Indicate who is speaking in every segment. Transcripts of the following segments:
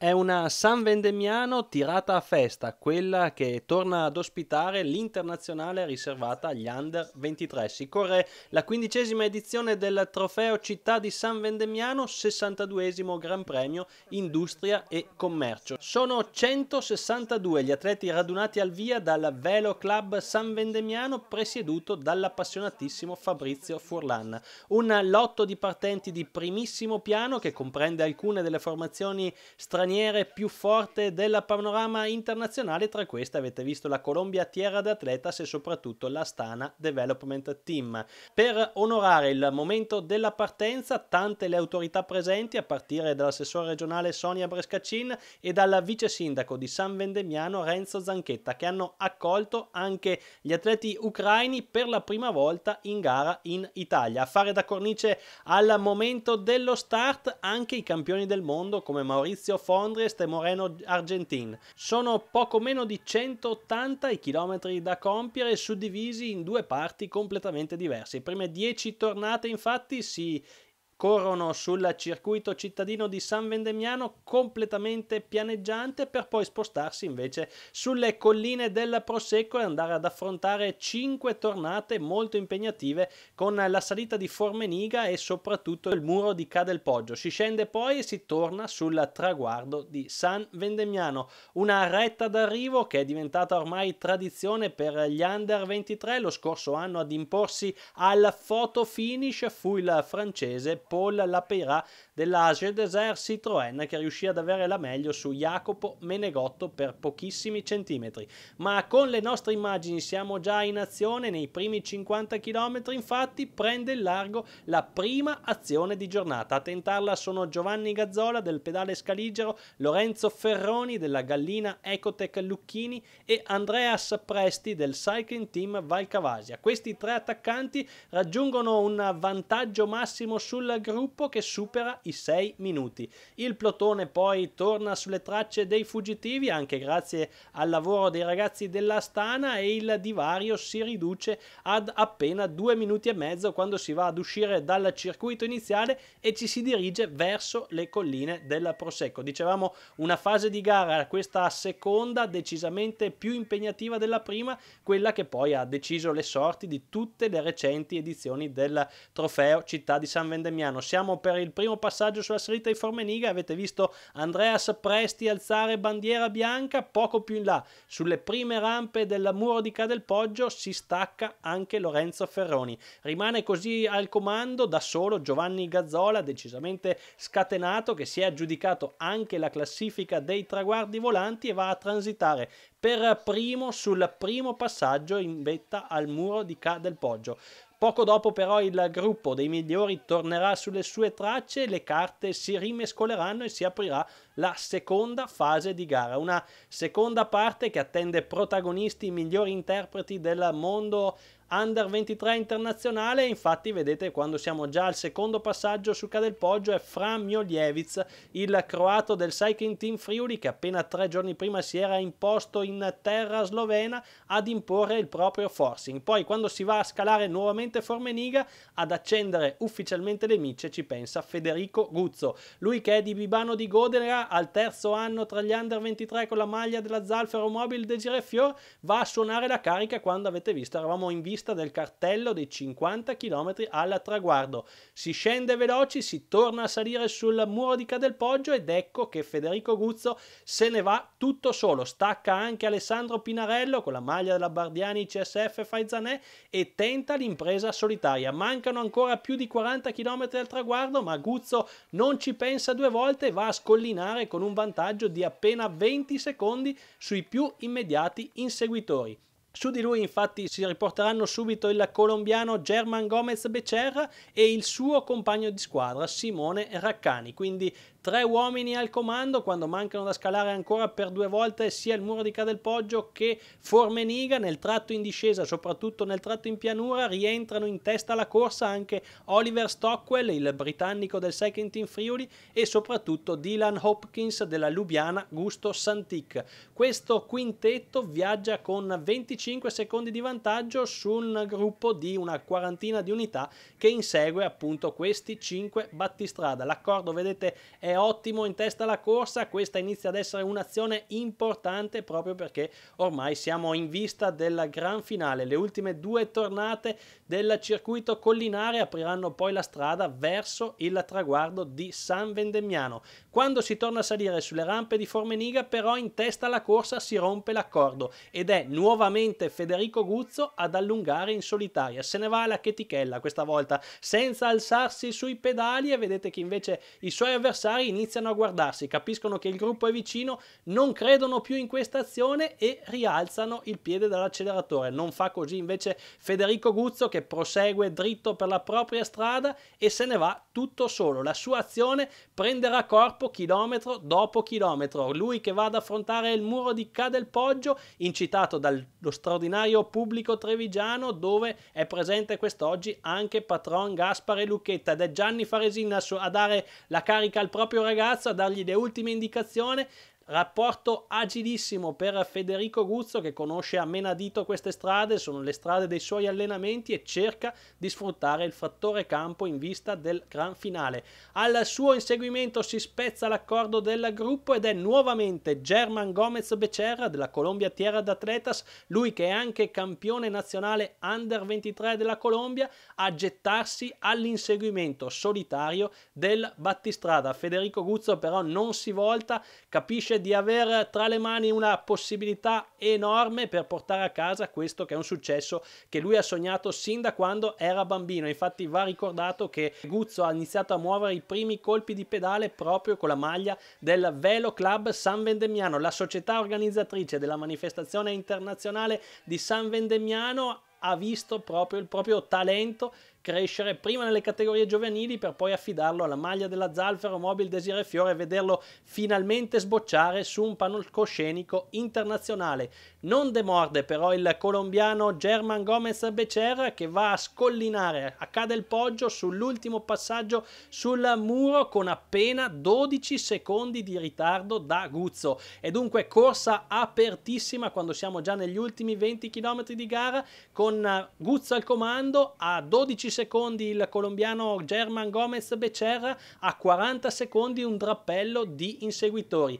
Speaker 1: È una San Vendemiano tirata a festa, quella che torna ad ospitare l'internazionale riservata agli under 23. Si corre la quindicesima edizione del trofeo Città di San Vendemiano, 62esimo Gran Premio Industria e Commercio. Sono 162 gli atleti radunati al via dal Velo Club San Vendemiano, presieduto dall'appassionatissimo Fabrizio Furlan. Un lotto di partenti di primissimo piano che comprende alcune delle formazioni straniere maniere più forte del panorama internazionale, tra queste avete visto la Colombia Tierra d'Atletas e soprattutto l'Astana Development Team. Per onorare il momento della partenza, tante le autorità presenti, a partire dall'assessore regionale Sonia Brescacin e dal vice sindaco di San Vendemiano Renzo Zanchetta, che hanno accolto anche gli atleti ucraini per la prima volta in gara in Italia. A fare da cornice al momento dello start anche i campioni del mondo come Maurizio Fon Condriest e Moreno Argentin. Sono poco meno di 180 i chilometri da compiere suddivisi in due parti completamente diverse. Le prime 10 tornate infatti si corrono sul circuito cittadino di San Vendemiano completamente pianeggiante per poi spostarsi invece sulle colline del Prosecco e andare ad affrontare 5 tornate molto impegnative con la salita di Formeniga e soprattutto il muro di Cadel Poggio. Si scende poi e si torna sul traguardo di San Vendemiano, una retta d'arrivo che è diventata ormai tradizione per gli under 23 lo scorso anno ad imporsi al photo finish fu il francese Paul Lapeira dell'Age Desert Citroën che riuscì ad avere la meglio su Jacopo Menegotto per pochissimi centimetri. Ma con le nostre immagini siamo già in azione, nei primi 50 km infatti prende il largo la prima azione di giornata. A tentarla sono Giovanni Gazzola del pedale scaligero, Lorenzo Ferroni della gallina Ecotec Lucchini e Andreas Presti del Cycling Team Valcavasia. Questi tre attaccanti raggiungono un vantaggio massimo sul dal gruppo che supera i 6 minuti. Il plotone poi torna sulle tracce dei fuggitivi anche grazie al lavoro dei ragazzi dell'Astana e il divario si riduce ad appena 2 minuti e mezzo quando si va ad uscire dal circuito iniziale e ci si dirige verso le colline del Prosecco. Dicevamo una fase di gara, questa seconda decisamente più impegnativa della prima, quella che poi ha deciso le sorti di tutte le recenti edizioni del trofeo Città di San Vendemiano Fabrignano. Siamo per il primo passaggio sulla salita di Formeniga. Avete visto Andreas Presti alzare bandiera bianca. Poco più in là, sulle prime rampe del muro di Poggio, si stacca anche Lorenzo Ferroni. Rimane così al comando da solo Giovanni Gazzola, decisamente scatenato, che si è aggiudicato anche la classifica dei traguardi volanti e va a transitare per primo sul primo passaggio in vetta al muro di Ca del Poggio. Poco dopo però il gruppo dei migliori tornerà sulle sue tracce, le carte si rimescoleranno e si aprirà la seconda fase di gara, una seconda parte che attende protagonisti i migliori interpreti del mondo Under 23 internazionale, infatti vedete quando siamo già al secondo passaggio su Cadel Poggio è Fran Mioljevic, il croato del Cycling Team Friuli che appena tre giorni prima si era imposto in terra slovena ad imporre il proprio forcing. Poi quando si va a scalare nuovamente Formeniga ad accendere ufficialmente le micce ci pensa Federico Guzzo, lui che è di Bibano di Godera al terzo anno tra gli Under 23 con la maglia della Zalfero Mobile De Girefior va a suonare la carica quando avete visto eravamo in vista pista del cartello dei 50 km al traguardo. Si scende veloci, si torna a salire sul muro di Cadelpoggio ed ecco che Federico Guzzo se ne va tutto solo. Stacca anche Alessandro Pinarello con la maglia della Bardiani CSF Faizanè e tenta l'impresa solitaria. Mancano ancora più di 40 km al traguardo, ma Guzzo non ci pensa due volte e va a scollinare con un vantaggio di appena 20 secondi sui più immediati inseguitori. Su di lui infatti si riporteranno subito il colombiano German Gomez Becerra e il suo compagno di squadra Simone Raccani, quindi tre uomini al comando quando mancano da scalare ancora per due volte sia il muro di Poggio che Formeniga nel tratto in discesa, soprattutto nel tratto in pianura, rientrano in testa alla corsa anche Oliver Stockwell, il britannico del Second Team Friuli e soprattutto Dylan Hopkins della Lubiana Gusto Santic. Questo quintetto viaggia con 25 5 secondi di vantaggio su un gruppo di una quarantina di unità che insegue appunto questi 5 battistrada. L'accordo vedete è ottimo in testa alla corsa, questa inizia ad essere un'azione importante proprio perché ormai siamo in vista della gran finale. Le ultime due tornate del circuito collinare apriranno poi la strada verso il traguardo di San Vendemiano. Quando si torna a salire sulle rampe di Formeniga però in testa alla corsa si rompe l'accordo ed è nuovamente nuovamente Federico Guzzo ad allungare in solitaria. Se ne va la chetichella questa volta, senza alzarsi sui pedali e vedete che invece i suoi avversari iniziano a guardarsi, capiscono che il gruppo è vicino, non credono più in questa azione e rialzano il piede dall'acceleratore. Non fa così invece Federico Guzzo che prosegue dritto per la propria strada e se ne va tutto solo. La sua azione prenderà corpo chilometro dopo chilometro. Lui che va ad affrontare il muro di Poggio, incitato dallo straordinario pubblico trevigiano dove è presente quest'oggi anche Patron Gaspare Lucchetta ed è Gianni Faresin a, dare la carica al proprio ragazzo, a dargli le ultime indicazioni Rapporto agilissimo per Federico Guzzo che conosce a menadito queste strade, sono le strade dei suoi allenamenti e cerca di sfruttare il fattore campo in vista del gran finale. Al suo inseguimento si spezza l'accordo del gruppo ed è nuovamente German Gomez Becerra della Colombia Tierra d'Atletas, lui che è anche campione nazionale under 23 della Colombia, a gettarsi all'inseguimento solitario del battistrada. Federico Guzzo però non si volta, capisce di aver tra le mani una possibilità enorme per portare a casa questo che è un successo che lui ha sognato sin da quando era bambino. Infatti va ricordato che Guzzo ha iniziato a muovere i primi colpi di pedale proprio con la maglia del Velo Club San Vendemiano, la società organizzatrice della manifestazione internazionale di San Vendemiano ha visto proprio il proprio talento crescere prima nelle categorie giovanili per poi affidarlo alla maglia della Zalfero Mobile Desire Fiore e vederlo finalmente sbocciare su un palcoscenico internazionale. Non demorde però il colombiano German Gomez Becerra che va a scollinare, accade il poggio sull'ultimo passaggio sul muro con appena 12 secondi di ritardo da Guzzo. E dunque corsa apertissima quando siamo già negli ultimi 20 km di gara con Guzzo al comando a 12 secondi secondi il colombiano German Gomez Becerra, a 40 secondi un drappello di inseguitori.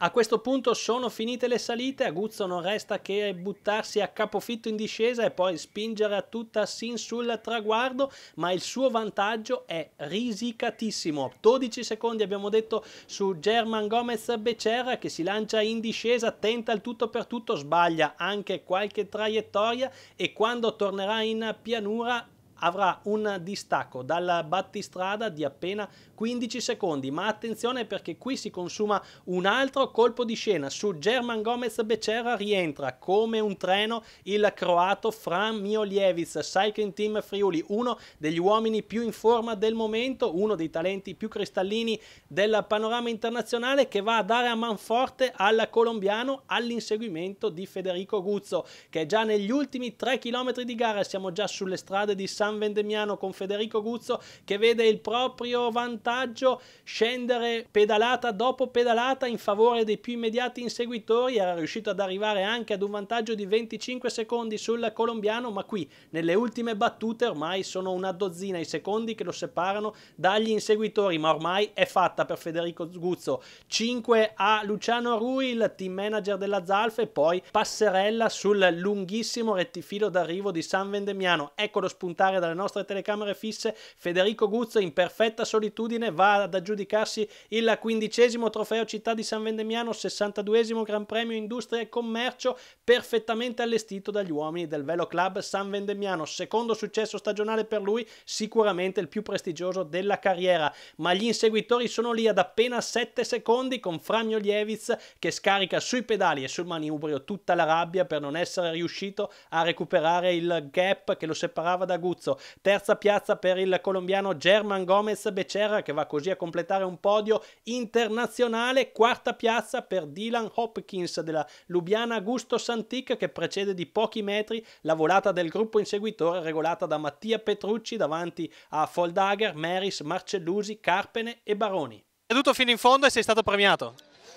Speaker 1: A questo punto sono finite le salite, a Guzzo non resta che buttarsi a capofitto in discesa e poi spingere a tutta sin sul traguardo, ma il suo vantaggio è risicatissimo. 12 secondi abbiamo detto su German Gomez Becerra che si lancia in discesa, tenta il tutto per tutto, sbaglia anche qualche traiettoria e quando tornerà in pianura avrà un distacco dal battistrada di appena 15 secondi, ma attenzione perché qui si consuma un altro colpo di scena su German Gomez Becerra rientra come un treno il croato Fran Mioljevic, Cycling Team Friuli, uno degli uomini più in forma del momento, uno dei talenti più cristallini del panorama internazionale che va a dare a manforte al colombiano all'inseguimento di Federico Guzzo che già negli ultimi 3 km di gara siamo già sulle strade di San San Vendemiano con Federico Guzzo che vede il proprio vantaggio scendere pedalata dopo pedalata in favore dei più immediati inseguitori, era riuscito ad arrivare anche ad un vantaggio di 25 secondi sul colombiano, ma qui nelle ultime battute ormai sono una dozzina i secondi che lo separano dagli inseguitori, ma ormai è fatta per Federico Guzzo. 5 a Luciano Rui, il team manager della Zalfa e poi passerella sul lunghissimo rettifilo d'arrivo di San Vendemiano. Eccolo spuntare parlare dalle nostre telecamere fisse, Federico Guzzo in perfetta solitudine va ad aggiudicarsi il quindicesimo trofeo Città di San Vendemiano, 62 Gran Premio Industria e Commercio, perfettamente allestito dagli uomini del Velo Club San Vendemiano. Secondo successo stagionale per lui, sicuramente il più prestigioso della carriera, ma gli inseguitori sono lì ad appena 7 secondi con Fragno Lievitz che scarica sui pedali e sul manubrio tutta la rabbia per non essere riuscito a recuperare il gap che lo separava da Guzzo terzo. Terza piazza per il colombiano German Gomez Becerra che va così a completare un podio internazionale. Quarta piazza per Dylan Hopkins della Lubiana Augusto Santic che precede di pochi metri la volata del gruppo inseguitore regolata da Mattia Petrucci davanti a Foldager, Meris, Marcellusi, Carpene e Baroni. È tutto fino in fondo e sei stato premiato?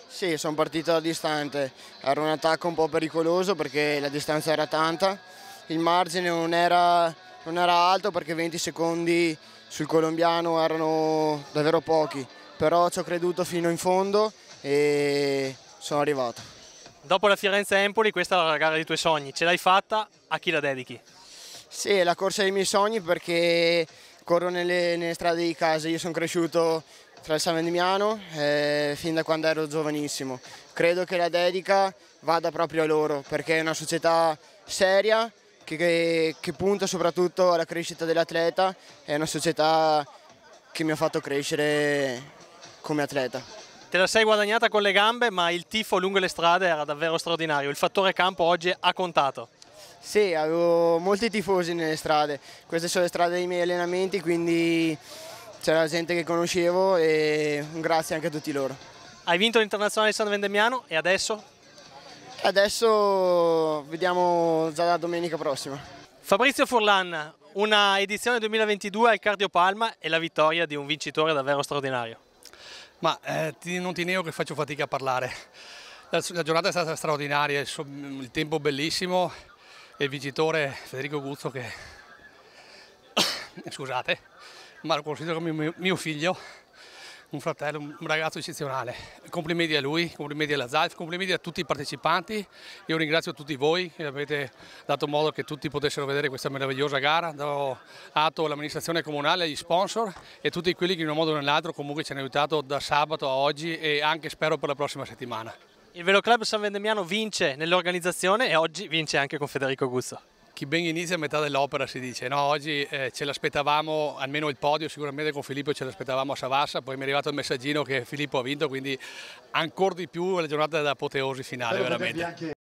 Speaker 2: Sì, sono partito da distante, era un attacco un po' pericoloso perché la distanza era tanta, il margine non era non era alto perché 20 secondi sul colombiano erano davvero pochi, però ci ho creduto fino in fondo e sono arrivato.
Speaker 1: Dopo la Firenze-Empoli questa era la gara dei tuoi sogni, ce l'hai fatta, a chi la dedichi?
Speaker 2: Sì, è la corsa dei miei sogni perché corro nelle, nelle strade di casa, io sono cresciuto tra il San Vendimiano eh, fin da quando ero giovanissimo. Credo che la dedica vada proprio a loro perché è una società seria che, che, che punta soprattutto alla crescita dell'atleta, è una società che mi ha fatto crescere come atleta
Speaker 1: te la sei guadagnata con le gambe, ma il tifo lungo le strade era davvero straordinario. Il fattore campo oggi ha contato.
Speaker 2: Sì, avevo molti tifosi nelle strade. Queste sono le strade dei miei allenamenti, quindi c'era gente che conoscevo e un grazie anche a tutti loro. Hai vinto l'Internazionale
Speaker 1: San Vendemiano e adesso
Speaker 2: Adesso vediamo già la domenica prossima.
Speaker 1: Fabrizio Furlan, una edizione 2022 al Cardio Palma e la vittoria di un vincitore davvero straordinario.
Speaker 3: Ma eh, ti, non ti nego che faccio fatica a parlare. La, la giornata è stata straordinaria, il, il tempo bellissimo e il vincitore Federico Guzzo che, scusate, ma lo considero come mio, mio figlio un fratello, un ragazzo eccezionale. Complimenti a lui, complimenti alla ZALF, complimenti a tutti i partecipanti. Io ringrazio tutti voi che avete dato modo che tutti potessero vedere questa meravigliosa gara. Do atto all'amministrazione comunale, agli sponsor e tutti quelli che in un modo o nell'altro comunque ci hanno aiutato da sabato a oggi e anche spero per la prossima settimana. Il Veloclub San Vendemiano vince nell'organizzazione e oggi vince anche con Federico Guzzo chi ben inizia a metà dell'opera si dice, no oggi eh, ce l'aspettavamo, almeno il podio sicuramente con Filippo ce l'aspettavamo a Savassa, poi mi è arrivato il messaggino che Filippo ha vinto, quindi ancora di più la giornata da apoteosi finale veramente.